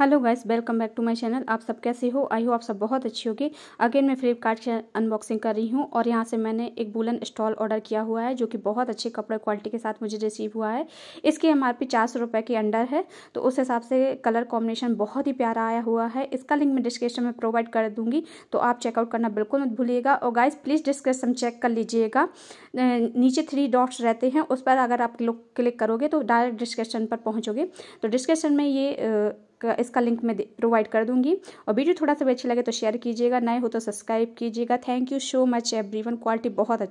hello guys welcome back to my channel आप सब कैसे हो आई हो आप सब बहुत अच्छी होगी अगेन मैं फ्लिपकार्ट से अनबॉक्सिंग कर रही हूँ और यहाँ से मैंने एक बुलन स्टॉल ऑर्डर किया हुआ है जो कि बहुत अच्छे कपड़े क्वालिटी के साथ मुझे रिसीव हुआ है इसकी एम आर पी चार सौ रुपये के अंडर है तो उस हिसाब से कलर कॉम्बिनेशन बहुत ही प्यारा आया हुआ है इसका लिंक मैं डिस्क्रिप्शन में प्रोवाइड कर दूँगी तो आप चेकआउट करना बिल्कुल मत भूलिएगा और गाइज प्लीज़ डिस्क्रिप्शन चेक कर लीजिएगा नीचे थ्री डॉट्स रहते हैं उस पर अगर आप लोग क्लिक करोगे तो डायरेक्ट डिस्क्रिप्शन पर पहुँचोगे तो डिस्क्रिप्शन में ये इसका लिंक मैं प्रोवाइड कर दूंगी और वीडियो थोड़ा सा भी अच्छी लगे तो शेयर कीजिएगा नए हो तो सब्सक्राइब कीजिएगा thank you so much everyone quality बहुत अच्छा